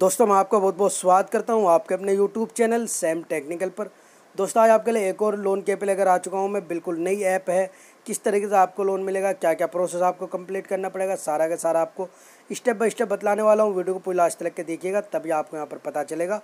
दोस्तों मैं आपका बहुत बहुत स्वागत करता हूँ आपके अपने यूट्यूब चैनल सैम टेक्निकल पर दोस्तों आज आपके लिए एक और लोन के पे लेकर आ चुका हूँ मैं बिल्कुल नई ऐप है किस तरीके से आपको लोन मिलेगा क्या क्या प्रोसेस आपको कंप्लीट करना पड़ेगा सारा का सारा आपको स्टेप बाय स्टेप बतलाने वाला हूँ वीडियो को पूरी लास्ट तक के देखिएगा तभी आपको यहाँ पर पता चलेगा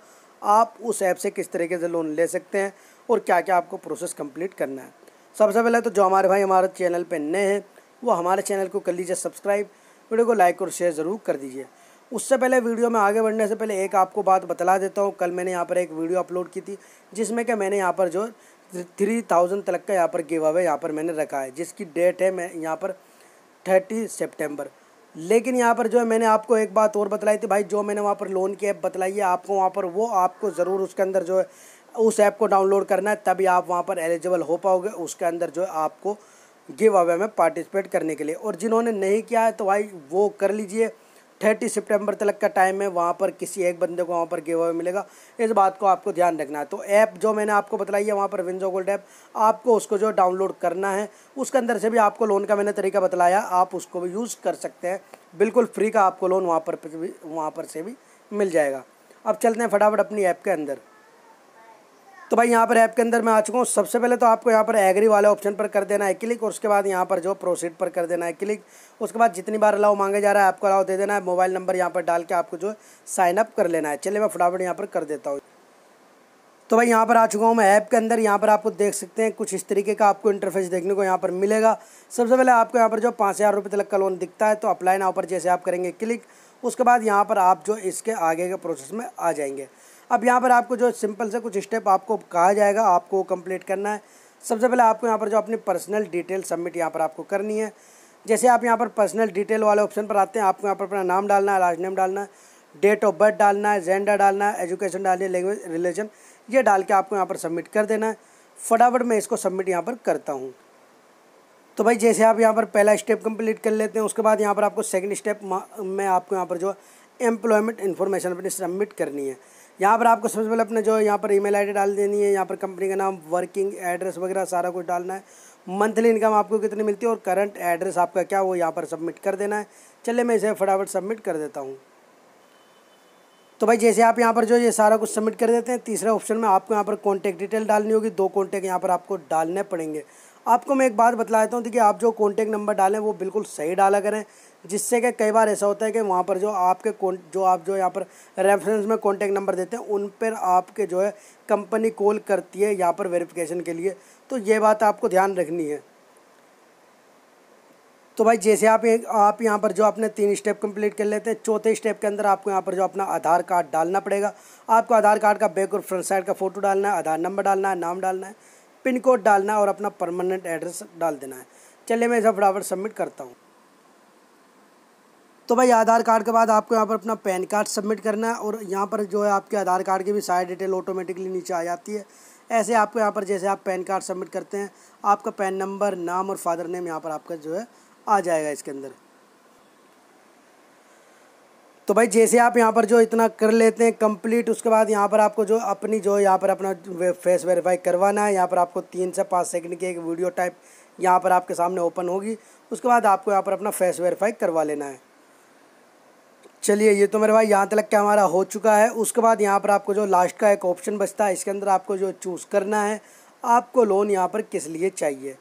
आप उस ऐप से किस तरीके से लोन ले सकते हैं और क्या क्या आपको प्रोसेस कम्प्लीट करना है सबसे पहले तो जो हमारे भाई हमारे चैनल पर नए हैं वो हमारे चैनल को कर लीजिए सब्सक्राइब वीडियो को लाइक और शेयर ज़रूर कर दीजिए उससे पहले वीडियो में आगे बढ़ने से पहले एक आपको बात बतला देता हूँ कल मैंने यहाँ पर एक वीडियो अपलोड की थी जिसमें कि मैंने यहाँ पर जो थ्री थाउजेंड तक का यहाँ पर गिव अवे यहाँ पर मैंने रखा है जिसकी डेट है मैं यहाँ पर थर्टी सेप्टेम्बर लेकिन यहाँ पर जो है मैंने आपको एक बात और बतलाई थी भाई जो मैंने वहाँ पर लोन की ऐप बतलाई है आपको वहाँ पर वो आपको ज़रूर उसके अंदर जो है उस ऐप को डाउनलोड करना है तभी आप वहाँ पर एलिजिबल हो पाओगे उसके अंदर जो है आपको गिव अवे में पार्टिसिपेट करने के लिए और जिन्होंने नहीं किया है तो भाई वो कर लीजिए थर्टी सितंबर तक का टाइम है वहाँ पर किसी एक बंदे को वहाँ पर गिव अवे मिलेगा इस बात को आपको ध्यान रखना है तो ऐप जो मैंने आपको बताई है वहाँ पर विंजो गोल्ड ऐप आपको उसको जो डाउनलोड करना है उसके अंदर से भी आपको लोन का मैंने तरीका बताया आप उसको भी यूज़ कर सकते हैं बिल्कुल फ्री का आपको लोन वहाँ पर वहाँ पर से भी मिल जाएगा अब चलते हैं फटाफट अपनी ऐप के अंदर तो भाई यहाँ पर ऐप के अंदर मैं आ चुका हूँ सबसे पहले तो आपको यहाँ पर एग्री वाले ऑप्शन पर कर देना है क्लिक और उसके बाद यहाँ पर जो प्रोसीड पर कर देना है क्लिक उसके बाद जितनी बार अलाउ मांगे जा रहा है आपको अलाउ दे देना है मोबाइल नंबर यहाँ पर डाल के आपको जो साइन अप कर लेना है चलिए मैं फटाफट यहाँ पर कर देता हूँ तो भाई यहाँ पर आ चुका हूँ मैं ऐप के अंदर यहाँ पर आपको देख सकते हैं कुछ इस तरीके का आपको इंटरफेस देखने को यहाँ पर मिलेगा सबसे पहले आपको यहाँ पर जो पाँच हज़ार रुपये तक का लोन दिखता है तो अप्लाई नाव पर जैसे आप करेंगे क्लिक उसके बाद यहाँ पर आप जो इसके आगे के प्रोसेस में आ जाएंगे अब यहाँ पर आपको जो सिंपल से कुछ स्टेप आपको कहा जाएगा आपको कंप्लीट करना है सबसे पहले आपको यहाँ पर जो अपनी पर्सनल डिटेल सबमिट यहाँ पर आपको करनी है जैसे आप यहाँ पर पर्सनल डिटेल वाले ऑप्शन पर आते हैं आपको यहाँ पर अपना नाम डालना है लास्ट नेम डालना है डेट ऑफ बर्थ डालना है जेंडर डालना है एजुकेशन डालनी है लैंग्वेज रिलेशन ये डाल के आपको यहाँ पर सबमिट कर देना है फटाफट मैं इसको सबमिट यहाँ पर करता हूँ तो भाई जैसे आप यहाँ पर पहला स्टेप कंप्लीट कर लेते हैं उसके बाद यहाँ पर आपको सेकंड स्टेप में आपको यहाँ पर जो एम्प्लॉयमेंट इन्फॉर्मेशन अपनी सबमिट करनी है यहाँ पर आपको सबसे पहले अपने जो यहाँ पर ईमेल आईडी डाल देनी है यहाँ पर कंपनी का नाम वर्किंग एड्रेस वगैरह सारा कुछ डालना है मंथली इनकम आपको कितनी मिलती है और करंट एड्रेस आपका क्या वो यहाँ पर सबमिट कर देना है चलिए मैं इसे फटाफट सबमिट कर देता हूँ तो भाई जैसे आप यहाँ पर जो ये सारा कुछ सबमिट कर देते हैं तीसरे ऑप्शन में आपको यहाँ पर कॉन्टैक्ट डिटेल डालनी होगी दो कॉन्टैक्ट यहाँ पर आपको डालने पड़ेंगे आपको मैं एक बात बता देता हूँ देखिए आप जो कॉन्टैक्ट नंबर डालें वो बिल्कुल सही डाला करें जिससे कि कई बार ऐसा होता है कि वहाँ पर जो आपके जो आप जो यहाँ पर रेफरेंस में कॉन्टैक्ट नंबर देते हैं उन पर आपके जो है कंपनी कॉल करती है यहाँ पर वेरिफिकेशन के लिए तो ये बात आपको ध्यान रखनी है तो भाई जैसे आप एक आप यहाँ पर जो आपने तीन स्टेप कंप्लीट कर लेते हैं चौथे स्टेप के अंदर आपको यहाँ पर जो अपना आधार कार्ड डालना पड़ेगा आपको आधार कार्ड का बैक और फ्रंट साइड का फ़ोटो डालना है आधार नंबर डालना है नाम डालना है पिन कोड डालना और अपना परमानेंट एड्रेस डाल देना है चलिए मैं इसे फटाफट सबमिट करता हूँ तो भाई आधार कार्ड के बाद आपको यहाँ पर अपना पैन कार्ड सबमिट करना है और यहाँ पर जो है आपके आधार कार्ड की भी सारी डिटेल ऑटोमेटिकली नीचे आ जाती है ऐसे आपको यहाँ पर जैसे आप पैन कार्ड सबमिट करते हैं आपका पैन नंबर नाम और फादर नेम यहाँ पर आपका जो है आ जाएगा इसके अंदर तो भाई जैसे आप यहाँ पर जो इतना कर लेते हैं कंप्लीट उसके बाद यहाँ पर आपको जो अपनी जो यहाँ पर अपना फेस वेरीफाई करवाना है यहाँ पर आपको तीन से पाँच सेकंड की एक वीडियो टाइप यहाँ पर आपके सामने ओपन होगी उसके बाद आपको यहाँ पर अपना फेस वेरीफाई करवा लेना है चलिए ये तो मेरे भाई यहाँ तक क्या हमारा हो चुका है उसके बाद यहाँ पर आपको जो लास्ट का एक ऑप्शन बचता है इसके अंदर आपको जो चूज़ करना है आपको लोन यहाँ पर किस लिए चाहिए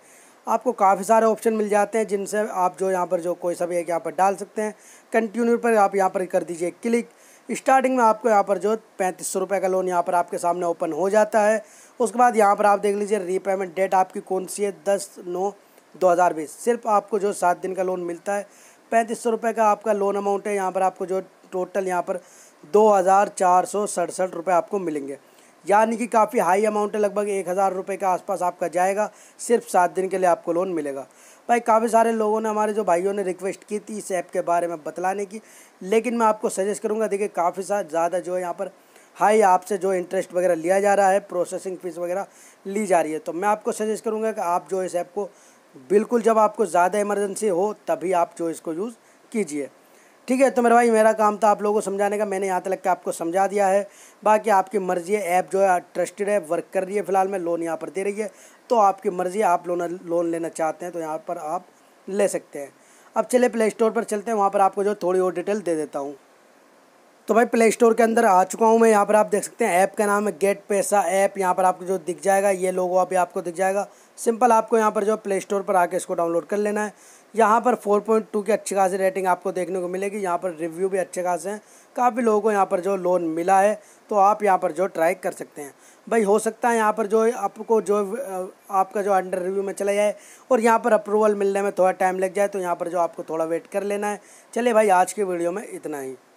आपको काफ़ी सारे ऑप्शन मिल जाते हैं जिनसे आप जो यहाँ पर जो कोई सा भी एक यहाँ पर डाल सकते हैं कंटिन्यू पर आप यहाँ पर कर दीजिए क्लिक स्टार्टिंग में आपको यहाँ पर जो पैंतीस सौ रुपये का लोन यहाँ पर आपके सामने ओपन हो जाता है उसके बाद यहाँ पर आप देख लीजिए रीपेमेंट डेट आपकी कौन सी है दस नौ दो हज़ार बीस सिर्फ आपको जो सात दिन का लोन मिलता है पैंतीस सौ रुपये का आपका लोन अमाउंट है यहाँ पर आपको जो टोटल यहाँ पर दो हज़ार चार सौ सड़सठ रुपये आपको मिलेंगे यानी कि काफ़ी हाई अमाउंट है लगभग एक हज़ार रुपये के आसपास आपका जाएगा सिर्फ सात दिन के लिए आपको लोन मिलेगा भाई काफ़ी सारे लोगों ने हमारे जो भाइयों ने रिक्वेस्ट की थी इस ऐप के बारे में बतलाने की लेकिन मैं आपको सजेस्ट करूँगा देखिए काफ़ी सा ज़्यादा जो है यहाँ पर हाई आपसे जो इंटरेस्ट वगैरह लिया जा रहा है प्रोसेसिंग फ़ीस वगैरह ली जा रही है तो मैं आपको सजेस्ट करूँगा कि आप जो इस ऐप को बिल्कुल जब आपको ज़्यादा इमरजेंसी हो तभी आप जो इसको यूज़ कीजिए ठीक है तो मेरे भाई मेरा काम था आप लोगों को समझाने का मैंने यहाँ तक के आपको समझा दिया है बाकी आपकी मर्ज़ी है ऐप जो है ट्रस्टेड है वर्क कर रही है फिलहाल मैं लोन यहाँ पर दे रही है तो आपकी मर्ज़ी आप लोन लोन लेना चाहते हैं तो यहाँ पर आप ले सकते हैं अब चले प्ले स्टोर पर चलते हैं वहाँ पर आपको जो थोड़ी और डिटेल दे देता हूँ तो भाई प्ले स्टोर के अंदर आ चुका हूँ मैं यहाँ पर आप देख सकते हैं ऐप का नाम है गेट पैसा ऐप यहाँ पर आपको जो दिख जाएगा ये लोगो अभी आपको दिख जाएगा सिंपल आपको यहाँ पर जो प्ले स्टोर पर आके इसको डाउनलोड कर लेना है यहाँ पर 4.2 की अच्छी खासी रेटिंग आपको देखने को मिलेगी यहाँ पर रिव्यू भी अच्छे खासे हैं काफ़ी लोगों को यहाँ पर जो लोन मिला है तो आप यहाँ पर जो ट्राई कर सकते हैं भाई हो सकता है यहाँ पर जो आपको जो आपका जो अंडर रिव्यू में चला जाए और यहाँ पर अप्रूवल मिलने में थोड़ा टाइम लग जाए तो यहाँ पर जो आपको थोड़ा वेट कर लेना है चलिए भाई आज के वीडियो में इतना ही